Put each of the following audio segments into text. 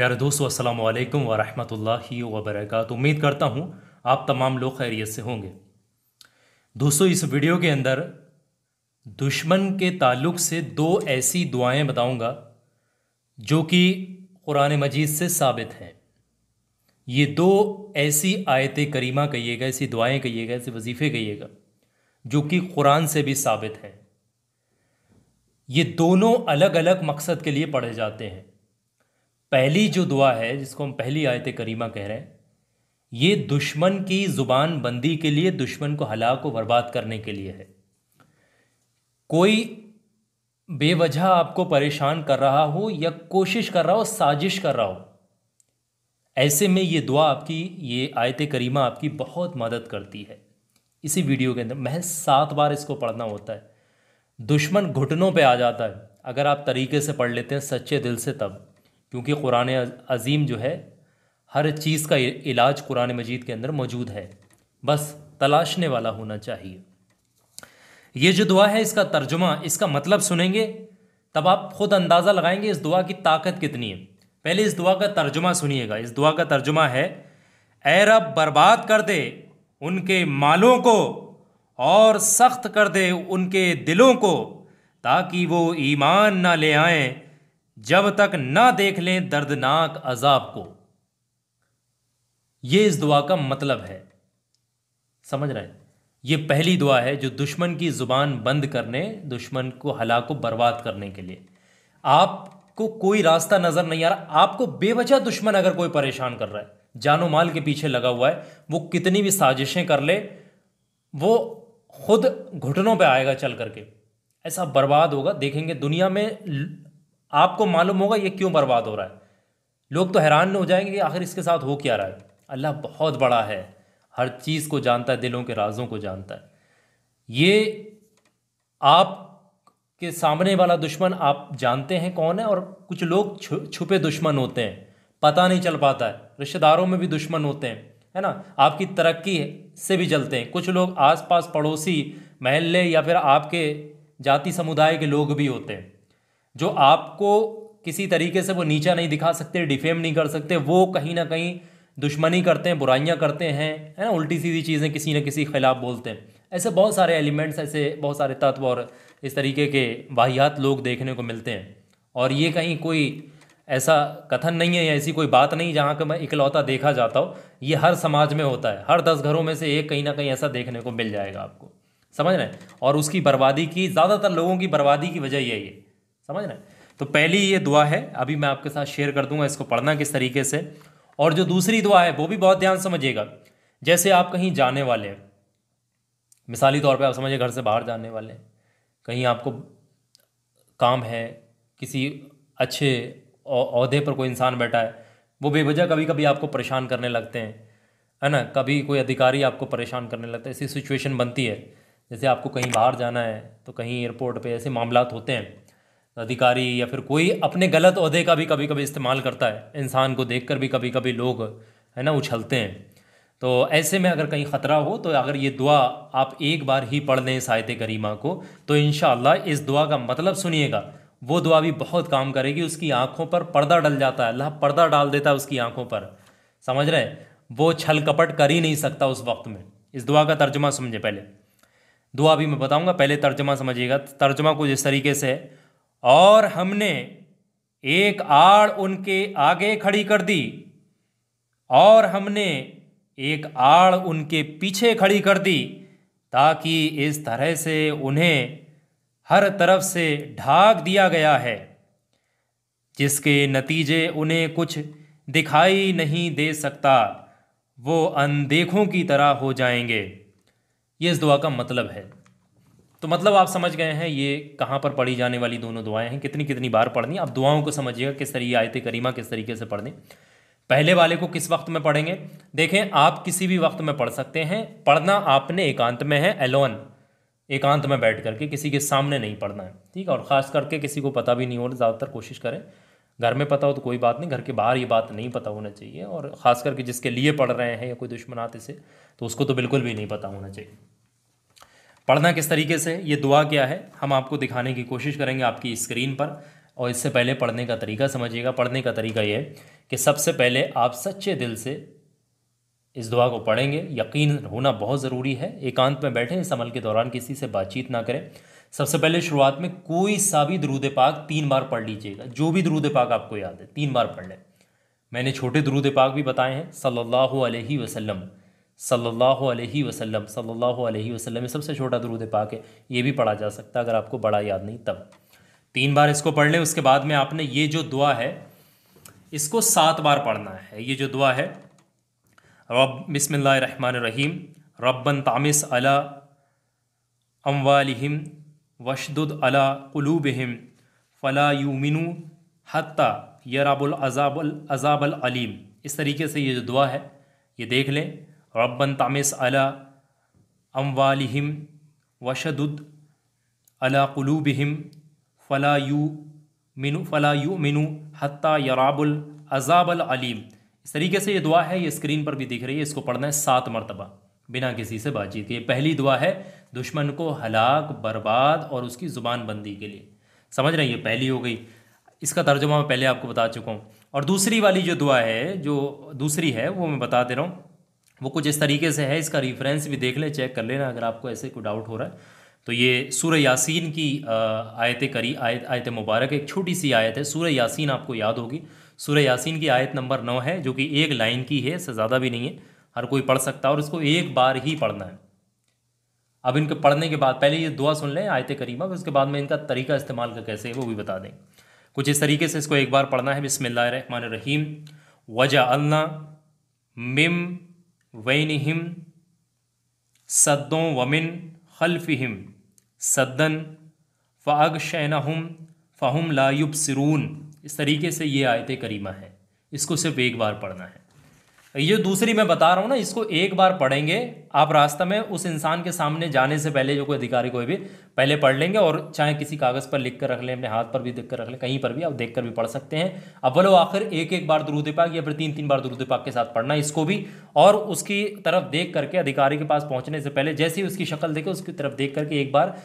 प्यारे दोस्तों अस्सलाम वालेकुम व रहमतुल्लाहि व उम्मीद करता हूँ आप तमाम लोग खैरियत से होंगे दोस्तों इस वीडियो के अंदर दुश्मन के ताल्लुक से दो ऐसी दुआएं बताऊंगा जो कि कुरान मजीद से साबित हैं ये दो ऐसी आयत करीमा कहिएगा ऐसी दुआएं कहिएगा ऐसे वजीफ़े कहिएगा जो कि कुरान से भी साबित हैं ये दोनों अलग अलग मकसद के लिए पढ़े जाते हैं पहली जो दुआ है जिसको हम पहली आयत करीमा कह रहे हैं ये दुश्मन की ज़ुबान बंदी के लिए दुश्मन को हला को बर्बाद करने के लिए है कोई बेवजह आपको परेशान कर रहा हो या कोशिश कर रहा हो साजिश कर रहा हो ऐसे में ये दुआ आपकी ये आयत करीमा आपकी बहुत मदद करती है इसी वीडियो के अंदर महज सात बार इसको पढ़ना होता है दुश्मन घुटनों पे आ जाता है अगर आप तरीके से पढ़ लेते हैं सच्चे दिल से तब क्योंकि कुरान अज़ीम जो है हर चीज़ का इलाज कुरान मजीद के अंदर मौजूद है बस तलाशने वाला होना चाहिए ये जो दुआ है इसका तर्जुमा इसका मतलब सुनेंगे तब आप खुद अंदाज़ा लगाएंगे इस दुआ की ताकत कितनी है पहले इस दुआ का तर्जुमा सुनिएगा इस दुआ का तर्जुमा है ए रब बर्बाद कर दे उनके मालों को और सख्त कर दे उनके दिलों को ताकि वो ईमान ना ले आएँ जब तक ना देख लें दर्दनाक अजाब को यह इस दुआ का मतलब है समझ रहे हैं यह पहली दुआ है जो दुश्मन की ज़ुबान बंद करने दुश्मन को हला को बर्बाद करने के लिए आपको कोई रास्ता नज़र नहीं आ रहा आपको बेवजह दुश्मन अगर कोई परेशान कर रहा है जानो माल के पीछे लगा हुआ है वो कितनी भी साजिशें कर ले वो खुद घुटनों पे आएगा चल करके ऐसा बर्बाद होगा देखेंगे दुनिया में आपको मालूम होगा ये क्यों बर्बाद हो रहा है लोग तो हैरान हो जाएंगे कि आखिर इसके साथ हो क्या रहा है अल्लाह बहुत बड़ा है हर चीज़ को जानता है दिलों के राजों को जानता है ये आप के सामने वाला दुश्मन आप जानते हैं कौन है और कुछ लोग छु, छुपे दुश्मन होते हैं पता नहीं चल पाता है रिश्तेदारों में भी दुश्मन होते हैं है ना आपकी तरक्की से भी जलते हैं कुछ लोग आसपास पड़ोसी महल्ले या फिर आपके जाति समुदाय के लोग भी होते हैं जो आपको किसी तरीके से वो नीचा नहीं दिखा सकते डिफेम नहीं कर सकते वो कहीं ना कहीं दुश्मनी करते हैं बुराइयाँ करते हैं है ना उल्टी सीधी चीज़ें किसी न किसी खिलाफ बोलते हैं ऐसे बहुत सारे एलिमेंट्स ऐसे बहुत सारे तत्व और इस तरीके के वाहियात लोग देखने को मिलते हैं और ये कहीं कोई ऐसा कथन नहीं है या ऐसी कोई बात नहीं जहाँ का मैं इकलौता देखा जाता हूँ ये हर समाज में होता है हर दस घरों में से एक कहीं ना कहीं ऐसा देखने को मिल जाएगा आपको समझ रहे हैं और उसकी बर्बादी की ज़्यादातर लोगों की बर्बादी की वजह यही है समझ रहे हैं तो पहली ये दुआ है अभी मैं आपके साथ शेयर कर दूंगा इसको पढ़ना किस तरीके से और जो दूसरी दुआ है वो भी बहुत ध्यान समझिएगा जैसे आप कहीं जाने वाले हैं मिसाली तौर पे आप समझिए घर से बाहर जाने वाले हैं कहीं आपको काम है किसी अच्छे अहदे पर कोई इंसान बैठा है वो बेवजह कभी कभी आपको परेशान करने लगते हैं है ना कभी कोई अधिकारी आपको परेशान करने लगता है ऐसी सिचुएशन बनती है जैसे आपको कहीं बाहर जाना है तो कहीं एयरपोर्ट पे ऐसे मामला होते हैं अधिकारी या फिर कोई अपने गलत अहदे का भी कभी कभी इस्तेमाल करता है इंसान को देख कर भी कभी कभी लोग है ना उछलते हैं तो ऐसे में अगर कहीं ख़तरा हो तो अगर ये दुआ आप एक बार ही पढ़ लें साहित करीमा को तो इन इस दुआ का मतलब सुनिएगा वो दुआ भी बहुत काम करेगी उसकी आंखों पर पर्दा डल जाता है अल्लाह पर्दा डाल देता है उसकी आंखों पर समझ रहे हैं वो छल कपट कर ही नहीं सकता उस वक्त में इस दुआ का तर्जमा समझे पहले दुआ भी मैं बताऊँगा पहले तर्जमा समझिएगा तर्जमा कुछ इस तरीके से है और हमने एक आड़ उनके आगे खड़ी कर दी और हमने एक आड़ उनके पीछे खड़ी कर दी ताकि इस तरह से उन्हें हर तरफ से ढाक दिया गया है जिसके नतीजे उन्हें कुछ दिखाई नहीं दे सकता वो अनदेखों की तरह हो जाएंगे ये इस दुआ का मतलब है तो मतलब आप समझ गए हैं ये कहाँ पर पढ़ी जाने वाली दोनों दुआएं हैं कितनी कितनी बार पढ़नी आप दुआओं को समझिएगा किस तरीके आयत करीमा किस तरीके से पढ़नी पहले वाले को किस वक्त में पढ़ेंगे देखें आप किसी भी वक्त में पढ़ सकते हैं पढ़ना आपने एकांत में है एलोन एकांत में बैठ करके किसी के सामने नहीं पढ़ना है ठीक है और ख़ास करके किसी को पता भी नहीं हो ज़्यादातर कोशिश करें घर में पता हो तो कोई बात नहीं घर के बाहर ये बात नहीं पता होना चाहिए और ख़ास करके जिसके लिए पढ़ रहे हैं या कोई दुश्मनात से तो उसको तो बिल्कुल भी नहीं पता होना चाहिए पढ़ना किस तरीके से ये दुआ क्या है हम आपको दिखाने की कोशिश करेंगे आपकी स्क्रीन पर और इससे पहले पढ़ने का तरीका समझिएगा पढ़ने का तरीका ये है कि सबसे पहले आप सच्चे दिल से इस दुआ को पढ़ेंगे यकीन होना बहुत ज़रूरी है एकांत में बैठें इस अमल के दौरान किसी से बातचीत ना करें सबसे पहले शुरुआत में कोई सा भी दरूद पाक तीन बार पढ़ लीजिएगा जो भी दरूद पाक आपको याद है तीन बार पढ़ लें मैंने छोटे द्रूद पाक भी बताए हैं सल्लल्लाहु अलैहि वसल्लम सल्लल्लाहु अलैहि वसल्लम सल्लल्लाहु अलैहि वसल्लम में सबसे छोटा दरूद पाक है ये भी पढ़ा जा सकता है अगर आपको बड़ा याद नहीं तब तीन बार इसको पढ़ लें उसके बाद में आपने ये जो दुआ है इसको सात बार पढ़ना है ये जो दुआ है रब बसमान रहीम रब्बन तामिस अला अमवालहम वशदुद अला कलूबहम फ़ला यूमिनु हत्ता यराबुल अजाबल अजाबल अलीम इस तरीके से ये जो दुआ है ये देख लें रब्बन तमिस अला अम्वालिहिम वशदुद अला कुलूबिहिम फ़ला यू मिनु फ़ला यू मिनु हत्ता यराबुल अजाबल अलीम इस तरीके से ये दुआ है ये स्क्रीन पर भी दिख रही है इसको पढ़ना है सात मरतबा बिना किसी से बातचीत के पहली दुआ है दुश्मन को हलाक बर्बाद और उसकी ज़ुबान बंदी के लिए समझ रहे हैं ये पहली हो गई इसका तर्जुमा मैं पहले आपको बता चुका हूँ और दूसरी वाली जो दुआ है जो दूसरी है वो मैं बता दे रहा हूँ वो कुछ इस तरीके से है इसका रिफरेंस भी देख लें चेक कर लेना अगर आपको ऐसे कोई डाउट हो रहा है तो ये सूर यासीन की आयत करी आयत आयत मुबारक एक छोटी सी आयत है सूर यासीन आपको याद होगी सूर्य यासीन की आयत नंबर नौ है जो कि एक लाइन की है इससे ज़्यादा भी नहीं है हर कोई पढ़ सकता है और इसको एक बार ही पढ़ना है अब इनके पढ़ने के बाद पहले ये दुआ सुन लें आयत करीमा फिर उसके बाद में इनका तरीका इस्तेमाल का कैसे है वो भी बता दें कुछ इस तरीके से इसको एक बार पढ़ना है बिसमिल्लर रहीम वजा अल्ला मिम हिम सद्दों वमिन खलफ़िम सद्दन फ़ाग शैनहम फ़हम लायुब सिरून इस तरीके से ये आयत करीमा है इसको सिर्फ एक बार पढ़ना है ये दूसरी मैं बता रहा हूँ ना इसको एक बार पढ़ेंगे आप रास्ता में उस इंसान के सामने जाने से पहले जो कोई अधिकारी कोई भी पहले पढ़ लेंगे और चाहे किसी कागज़ पर लिख कर रख लें अपने हाथ पर भी लिख कर रख लें कहीं पर भी आप देख कर भी पढ़ सकते हैं अव्वल आखिर एक एक बार दुरुद पाक या फिर तीन तीन बार दुरुद पाक के साथ पढ़ना इसको भी और उसकी तरफ देख करके अधिकारी के पास पहुँचने से पहले जैसे ही उसकी शक्ल देखे उसकी तरफ देख करके एक बार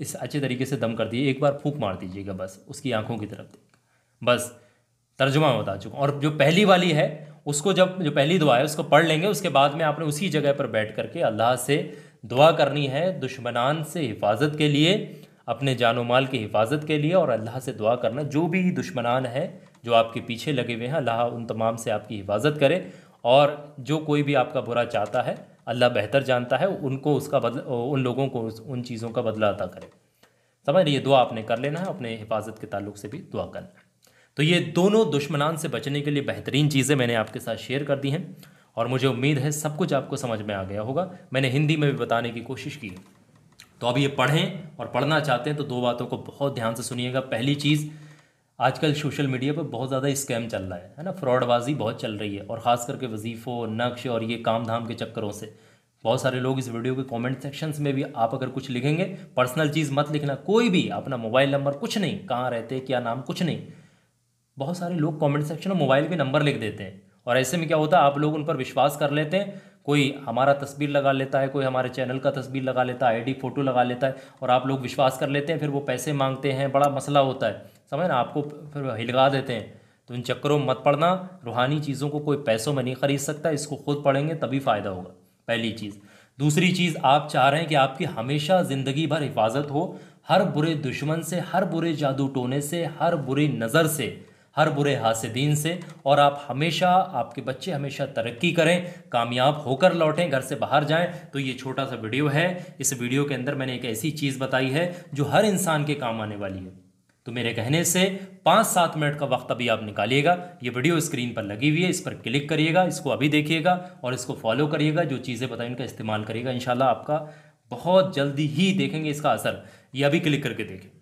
इस अच्छे तरीके से दम कर दिए एक बार फूक मार दीजिएगा बस उसकी आंखों की तरफ देख बस तर्जुमा बता चुका और जो पहली वाली है उसको जब जो पहली दुआ है उसको पढ़ लेंगे उसके बाद में आपने उसी जगह पर बैठ करके अल्लाह से दुआ करनी है दुश्मनान से हिफाजत के लिए अपने जानो माल की हिफाजत के लिए और अल्लाह से दुआ करना जो भी दुश्मनान है जो आपके पीछे लगे हुए हैं अल्लाह उन तमाम से आपकी हिफाजत करे और जो कोई भी आपका बुरा चाहता है अल्लाह बेहतर जानता है उनको उसका बदल उन लोगों को उन चीज़ों का बदला अदा करे समझ रही दुआ आपने कर लेना है अपने हिफाजत के ताल्लुक से भी दुआ करना है तो ये दोनों दुश्मनान से बचने के लिए बेहतरीन चीज़ें मैंने आपके साथ शेयर कर दी हैं और मुझे उम्मीद है सब कुछ आपको समझ में आ गया होगा मैंने हिंदी में भी बताने की कोशिश की तो अब ये पढ़ें और पढ़ना चाहते हैं तो दो बातों को बहुत ध्यान से सुनिएगा पहली चीज़ आजकल सोशल मीडिया पर बहुत ज़्यादा स्कैम चल रहा है है ना फ्रॉडबाजी बहुत चल रही है और ख़ास करके वजीफ़ों नक्श और ये काम धाम के चक्करों से बहुत सारे लोग इस वीडियो के कमेंट सेक्शंस में भी आप अगर कुछ लिखेंगे पर्सनल चीज़ मत लिखना कोई भी अपना मोबाइल नंबर कुछ नहीं कहाँ रहते क्या नाम कुछ नहीं बहुत सारे लोग कमेंट सेक्शन में मोबाइल के नंबर लिख देते हैं और ऐसे में क्या होता है आप लोग उन पर विश्वास कर लेते हैं कोई हमारा तस्वीर लगा लेता है कोई हमारे चैनल का तस्वीर लगा लेता है आईडी फ़ोटो लगा लेता है और आप लोग विश्वास कर लेते हैं फिर वो पैसे मांगते हैं बड़ा मसला होता है समझ ना आपको फिर हिलगा देते हैं तो इन चक्करों में मत पड़ना रूहानी चीज़ों को कोई पैसों में नहीं ख़रीद सकता इसको खुद पढ़ेंगे तभी फ़ायदा होगा पहली चीज़ दूसरी चीज़ आप चाह रहे हैं कि आपकी हमेशा ज़िंदगी भर हिफाजत हो हर बुरे दुश्मन से हर बुरे जादू टोने से हर बुरी नज़र से हर बुरे दिन से और आप हमेशा आपके बच्चे हमेशा तरक्की करें कामयाब होकर लौटें घर से बाहर जाएं तो ये छोटा सा वीडियो है इस वीडियो के अंदर मैंने एक ऐसी चीज़ बताई है जो हर इंसान के काम आने वाली है तो मेरे कहने से पाँच सात मिनट का वक्त अभी आप निकालिएगा ये वीडियो स्क्रीन पर लगी हुई है इस पर क्लिक करिएगा इसको अभी देखिएगा और इसको फॉलो करिएगा जो चीज़ें बताई उनका इस्तेमाल करिएगा इन आपका बहुत जल्दी ही देखेंगे इसका असर ये अभी क्लिक करके देखें